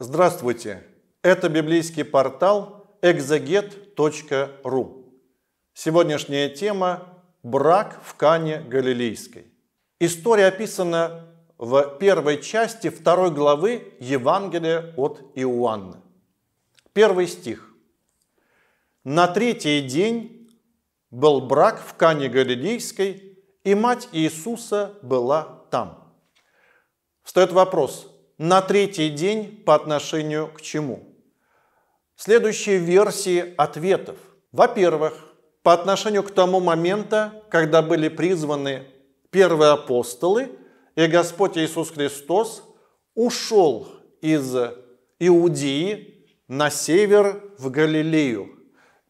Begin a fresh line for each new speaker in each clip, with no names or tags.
Здравствуйте! Это библейский портал exeget.ru. Сегодняшняя тема – брак в Кане Галилейской. История описана в первой части второй главы Евангелия от Иоанна. Первый стих. «На третий день был брак в Кане Галилейской, и мать Иисуса была там». Встает вопрос – на третий день по отношению к чему? Следующие версии ответов. Во-первых, по отношению к тому моменту, когда были призваны первые апостолы, и Господь Иисус Христос ушел из Иудеи на север в Галилею.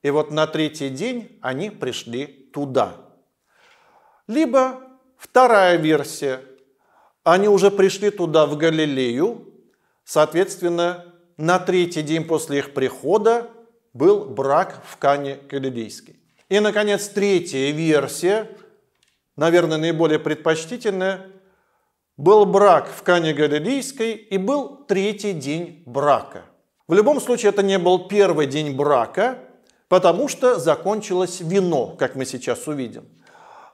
И вот на третий день они пришли туда. Либо вторая версия – они уже пришли туда, в Галилею. Соответственно, на третий день после их прихода был брак в Кане Галилейской. И, наконец, третья версия, наверное, наиболее предпочтительная, был брак в Кане Галилейской и был третий день брака. В любом случае, это не был первый день брака, потому что закончилось вино, как мы сейчас увидим.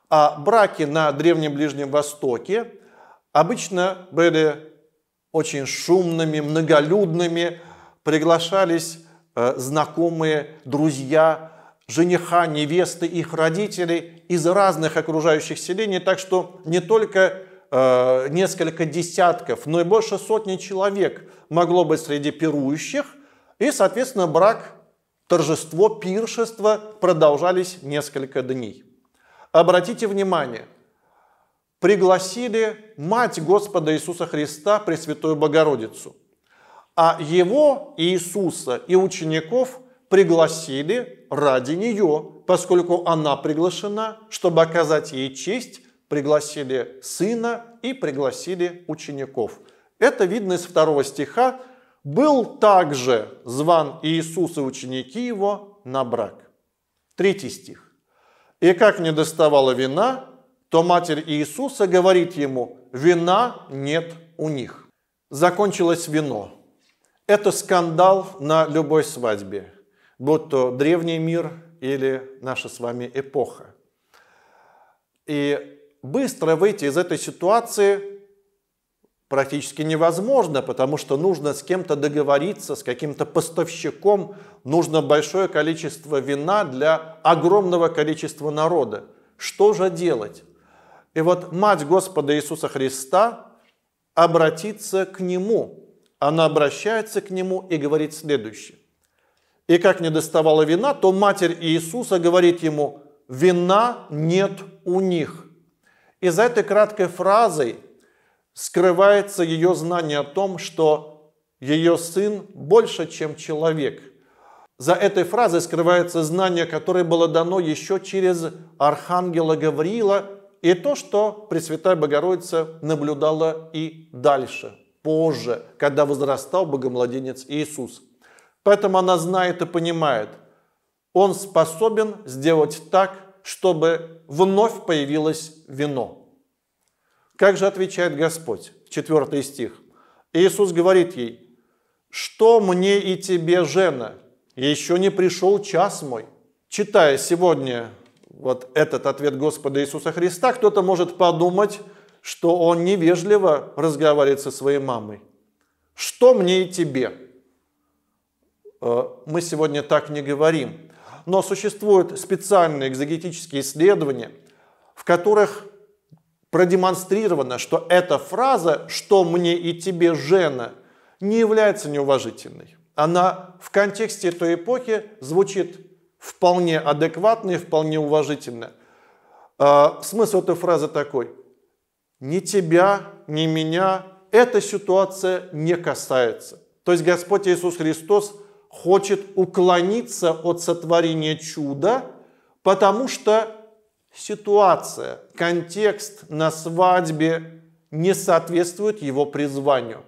А браки на Древнем Ближнем Востоке обычно были очень шумными, многолюдными, приглашались э, знакомые, друзья, жениха, невесты, их родители из разных окружающих селений, так что не только э, несколько десятков, но и больше сотни человек могло быть среди пирующих, и, соответственно, брак, торжество, пиршество продолжались несколько дней. Обратите внимание – пригласили мать Господа Иисуса Христа, Пресвятую Богородицу. А его, Иисуса и учеников пригласили ради нее, поскольку она приглашена, чтобы оказать ей честь, пригласили сына и пригласили учеников. Это видно из второго стиха. «Был также зван Иисус и ученики его на брак». Третий стих. «И как не доставало вина, то матерь Иисуса говорит ему, вина нет у них. Закончилось вино. Это скандал на любой свадьбе, будь то древний мир или наша с вами эпоха. И быстро выйти из этой ситуации практически невозможно, потому что нужно с кем-то договориться, с каким-то поставщиком, нужно большое количество вина для огромного количества народа. Что же делать? И вот мать Господа Иисуса Христа обратится к Нему. Она обращается к Нему и говорит следующее. И как не доставала вина, то матерь Иисуса говорит ему, вина нет у них. И за этой краткой фразой скрывается ее знание о том, что ее сын больше, чем человек. За этой фразой скрывается знание, которое было дано еще через архангела Гавриила и то, что Пресвятая Богородица наблюдала и дальше, позже, когда возрастал Богомладенец Иисус. Поэтому она знает и понимает, он способен сделать так, чтобы вновь появилось вино. Как же отвечает Господь? Четвертый стих. Иисус говорит ей, «Что мне и тебе, Жена? Еще не пришел час мой». Читая сегодня вот этот ответ Господа Иисуса Христа, кто-то может подумать, что он невежливо разговаривает со своей мамой. Что мне и тебе? Э, мы сегодня так не говорим. Но существуют специальные экзогетические исследования, в которых продемонстрировано, что эта фраза «что мне и тебе, Жена» не является неуважительной. Она в контексте той эпохи звучит вполне адекватное, вполне уважительное. А, смысл этой фразы такой. Ни тебя, ни меня эта ситуация не касается. То есть Господь Иисус Христос хочет уклониться от сотворения чуда, потому что ситуация, контекст на свадьбе не соответствует его призванию.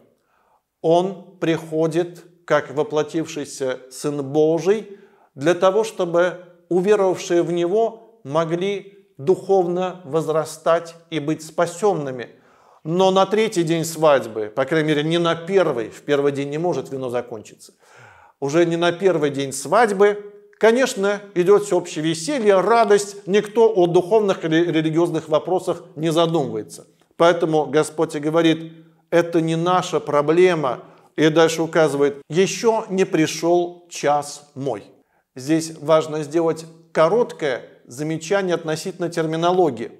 Он приходит как воплотившийся Сын Божий – для того, чтобы уверовавшие в Него могли духовно возрастать и быть спасенными. Но на третий день свадьбы, по крайней мере, не на первый, в первый день не может вино закончиться, уже не на первый день свадьбы, конечно, идет всеобщее веселье, радость, никто о духовных или религиозных вопросах не задумывается. Поэтому Господь и говорит, это не наша проблема, и дальше указывает, еще не пришел час мой. Здесь важно сделать короткое замечание относительно терминологии.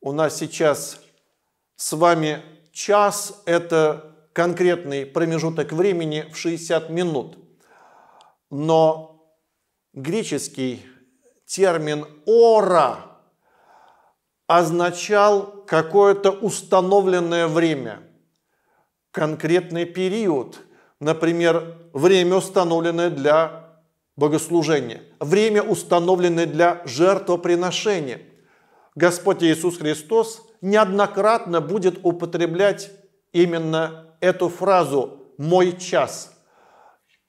У нас сейчас с вами час – это конкретный промежуток времени в 60 минут. Но греческий термин «ора» означал какое-то установленное время, конкретный период, например, время, установленное для Богослужение время, установленное для жертвоприношения. Господь Иисус Христос неоднократно будет употреблять именно эту фразу «мой час».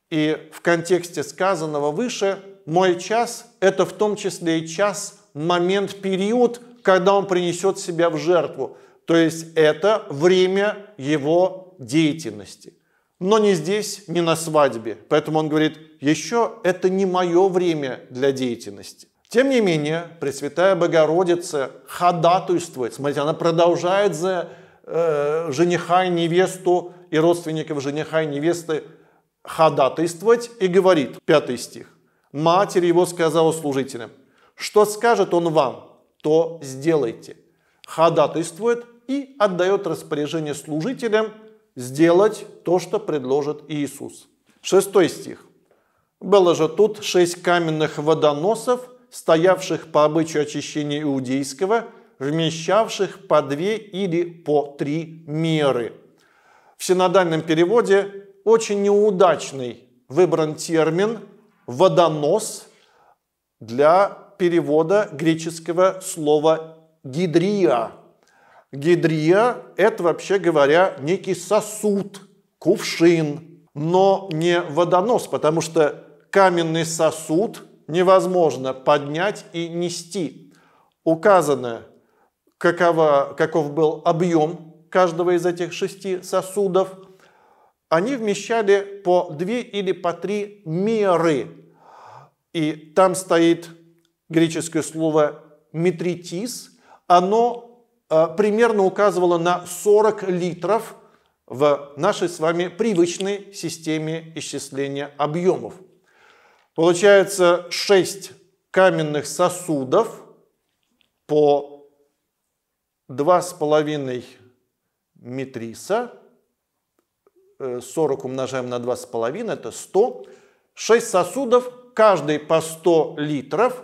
И в контексте сказанного выше «мой час» – это в том числе и час, момент, период, когда он принесет себя в жертву. То есть это время его деятельности – но не здесь, не на свадьбе. Поэтому он говорит, еще это не мое время для деятельности. Тем не менее, Пресвятая Богородица ходатайствует, смотрите, она продолжает за э, жениха и невесту и родственников жениха и невесты ходатайствовать и говорит, пятый стих, «Матерь его сказала служителям, что скажет он вам, то сделайте». Ходатайствует и отдает распоряжение служителям – сделать то, что предложит Иисус. Шестой стих. Было же тут шесть каменных водоносов, стоявших по обычаю очищения иудейского, вмещавших по две или по три меры. В синодальном переводе очень неудачный выбран термин «водонос» для перевода греческого слова «гидрия», Гидрия – это, вообще говоря, некий сосуд, кувшин, но не водонос, потому что каменный сосуд невозможно поднять и нести. Указано, какова, каков был объем каждого из этих шести сосудов. Они вмещали по две или по три меры. И там стоит греческое слово «метритис». Оно Э, примерно указывала на 40 литров в нашей с вами привычной системе исчисления объемов. Получается 6 каменных сосудов по 2,5 метриса. 40 э, умножаем на 2,5, это 100. 6 сосудов, каждый по 100 литров.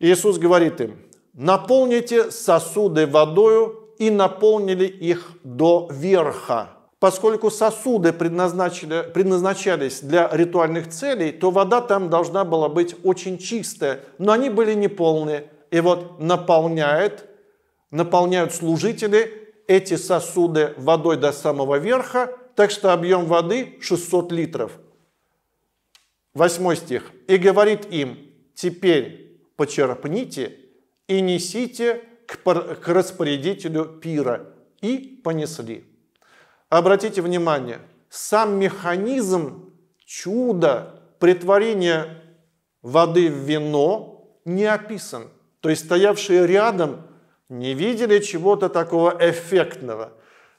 Иисус говорит им, наполните сосуды водою и наполнили их до верха. Поскольку сосуды предназначались для ритуальных целей, то вода там должна была быть очень чистая, но они были неполные. И вот наполняет, наполняют служители эти сосуды водой до самого верха, так что объем воды 600 литров. Восьмой стих. «И говорит им, теперь почерпните и несите к, распорядителю пира. И понесли. Обратите внимание, сам механизм чуда притворения воды в вино не описан. То есть стоявшие рядом не видели чего-то такого эффектного.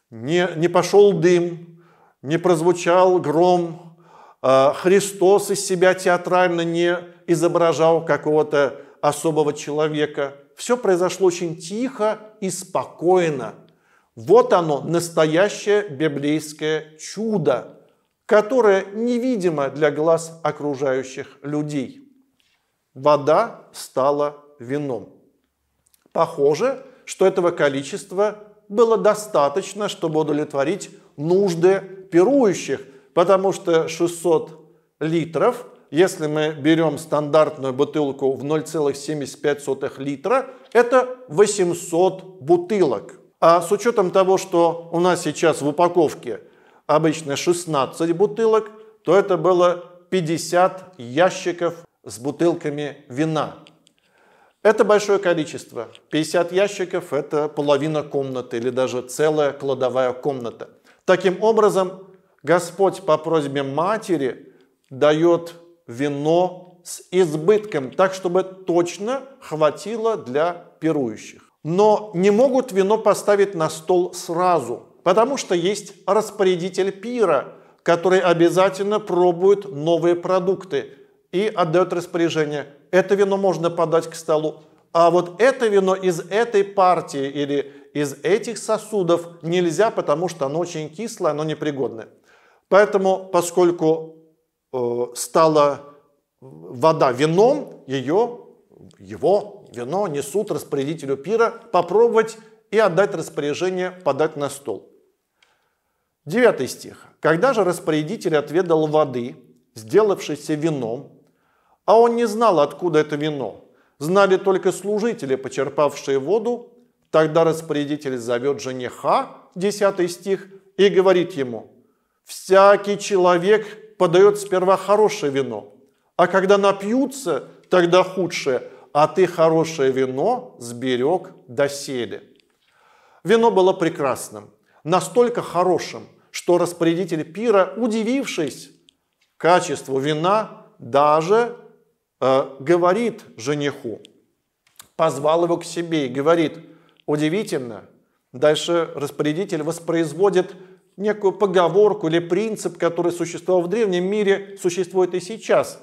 Не, не пошел дым, не прозвучал гром, а, Христос из себя театрально не изображал какого-то особого человека. Все произошло очень тихо и спокойно. Вот оно, настоящее библейское чудо, которое невидимо для глаз окружающих людей. Вода стала вином. Похоже, что этого количества было достаточно, чтобы удовлетворить нужды пирующих, потому что 600 литров – если мы берем стандартную бутылку в 0,75 литра, это 800 бутылок. А с учетом того, что у нас сейчас в упаковке обычно 16 бутылок, то это было 50 ящиков с бутылками вина. Это большое количество. 50 ящиков – это половина комнаты или даже целая кладовая комната. Таким образом, Господь по просьбе матери дает вино с избытком, так, чтобы точно хватило для пирующих. Но не могут вино поставить на стол сразу, потому что есть распорядитель пира, который обязательно пробует новые продукты и отдает распоряжение. Это вино можно подать к столу, а вот это вино из этой партии или из этих сосудов нельзя, потому что оно очень кислое, оно непригодное. Поэтому, поскольку Э, стала вода вином, ее, его вино несут распорядителю пира попробовать и отдать распоряжение подать на стол. Девятый стих. «Когда же распорядитель отведал воды, сделавшейся вином, а он не знал, откуда это вино, знали только служители, почерпавшие воду, тогда распорядитель зовет жениха, десятый стих, и говорит ему, «Всякий человек, подает сперва хорошее вино, а когда напьются, тогда худшее, а ты хорошее вино сберег до сели. Вино было прекрасным, настолько хорошим, что распорядитель пира, удивившись качеству вина, даже э, говорит жениху, позвал его к себе и говорит, удивительно, дальше распорядитель воспроизводит некую поговорку или принцип, который существовал в древнем мире, существует и сейчас.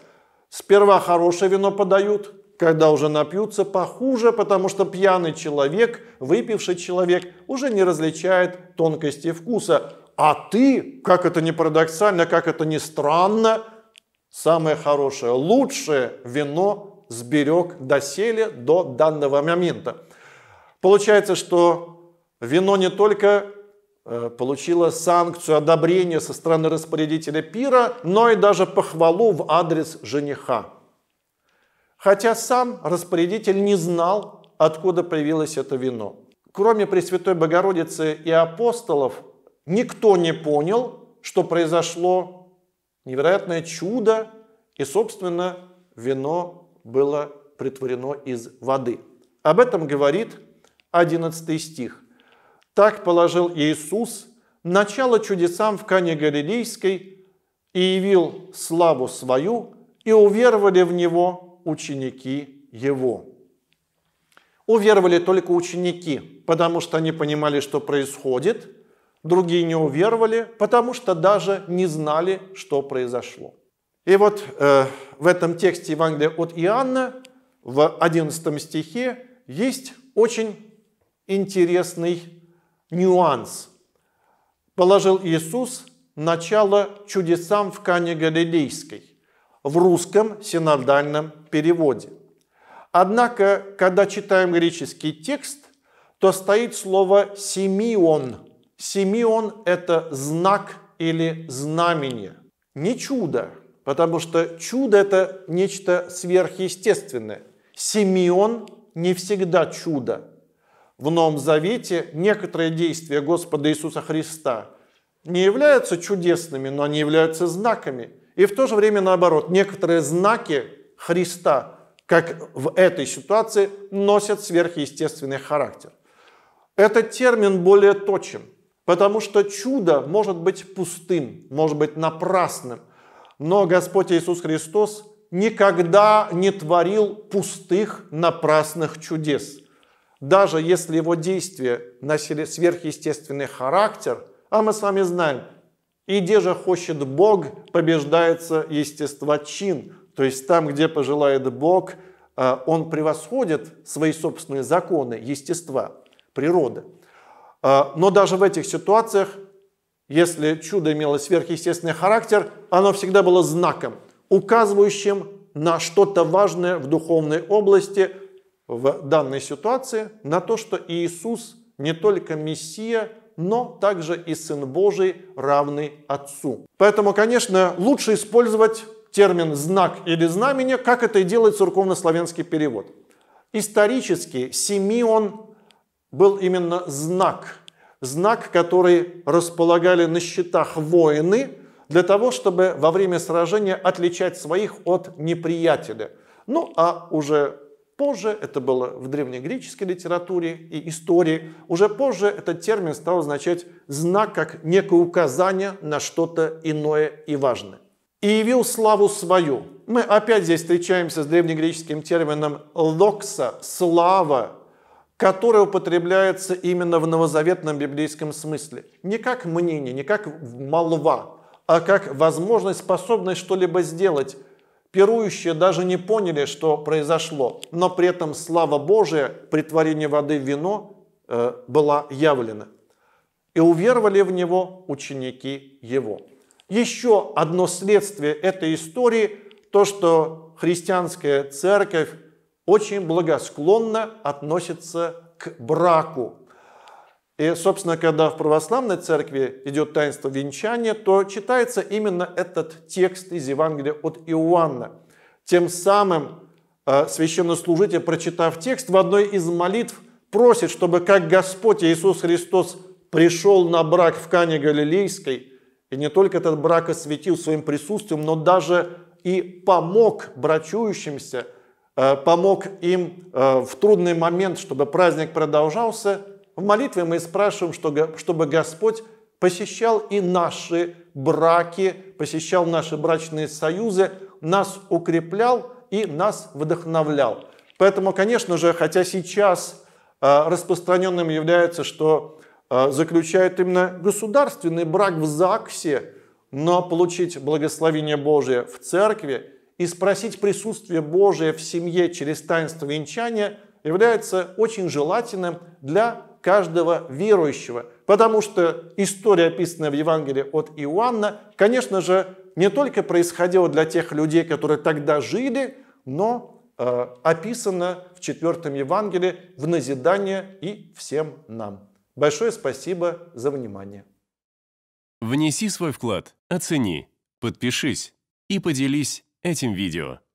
Сперва хорошее вино подают, когда уже напьются, похуже, потому что пьяный человек, выпивший человек уже не различает тонкости вкуса. А ты, как это не парадоксально, как это не странно, самое хорошее, лучшее вино сберег доселе до данного момента. Получается, что вино не только Э, получила санкцию одобрения со стороны распорядителя пира, но и даже похвалу в адрес жениха. Хотя сам распорядитель не знал, откуда появилось это вино. Кроме Пресвятой Богородицы и апостолов, никто не понял, что произошло невероятное чудо, и, собственно, вино было притворено из воды. Об этом говорит 11 стих. Так положил Иисус начало чудесам в Кане Галилейской и явил славу свою, и уверовали в Него ученики Его. Уверовали только ученики, потому что они понимали, что происходит, другие не уверовали, потому что даже не знали, что произошло. И вот э, в этом тексте Евангелия от Иоанна в 11 стихе есть очень интересный нюанс. Положил Иисус начало чудесам в Кане Галилейской в русском синодальном переводе. Однако, когда читаем греческий текст, то стоит слово «симион». «Симион» – это знак или знамение. Не чудо, потому что чудо – это нечто сверхъестественное. Симион не всегда чудо в Новом Завете некоторые действия Господа Иисуса Христа не являются чудесными, но они являются знаками. И в то же время наоборот, некоторые знаки Христа, как в этой ситуации, носят сверхъестественный характер. Этот термин более точен, потому что чудо может быть пустым, может быть напрасным, но Господь Иисус Христос никогда не творил пустых напрасных чудес – даже если его действия носили сверхъестественный характер, а мы с вами знаем, и где же хочет Бог, побеждается естествочин, то есть там, где пожелает Бог, э, он превосходит свои собственные законы, естества, природы. Э, но даже в этих ситуациях, если чудо имело сверхъестественный характер, оно всегда было знаком, указывающим на что-то важное в духовной области – в данной ситуации на то, что Иисус не только Мессия, но также и Сын Божий, равный Отцу. Поэтому, конечно, лучше использовать термин «знак» или «знамение», как это и делает церковно-славянский перевод. Исторически Симеон был именно знак, знак, который располагали на счетах воины для того, чтобы во время сражения отличать своих от неприятеля. Ну а уже Позже это было в древнегреческой литературе и истории. Уже позже этот термин стал означать знак как некое указание на что-то иное и важное. «И явил славу свою». Мы опять здесь встречаемся с древнегреческим термином «локса» – «слава», который употребляется именно в новозаветном библейском смысле. Не как мнение, не как молва, а как возможность, способность что-либо сделать – пирующие даже не поняли, что произошло, но при этом слава Божия при воды в вино э, была явлена. И уверовали в него ученики его. Еще одно следствие этой истории – то, что христианская церковь очень благосклонно относится к браку, и, собственно, когда в православной церкви идет таинство венчания, то читается именно этот текст из Евангелия от Иоанна. Тем самым э, священнослужитель, прочитав текст, в одной из молитв просит, чтобы как Господь Иисус Христос пришел на брак в Кане Галилейской, и не только этот брак осветил своим присутствием, но даже и помог брачующимся, э, помог им э, в трудный момент, чтобы праздник продолжался – в молитве мы спрашиваем, чтобы Господь посещал и наши браки, посещал наши брачные союзы, нас укреплял и нас вдохновлял. Поэтому, конечно же, хотя сейчас э, распространенным является, что э, заключают именно государственный брак в ЗАГСе, но получить благословение Божие в церкви и спросить присутствие Божие в семье через таинство венчания является очень желательным для каждого верующего. Потому что история, описанная в Евангелии от Иоанна, конечно же, не только происходила для тех людей, которые тогда жили, но э, описана в четвертом Евангелии в назидание и всем нам. Большое спасибо за внимание. Внеси свой вклад, оцени, подпишись и поделись этим видео.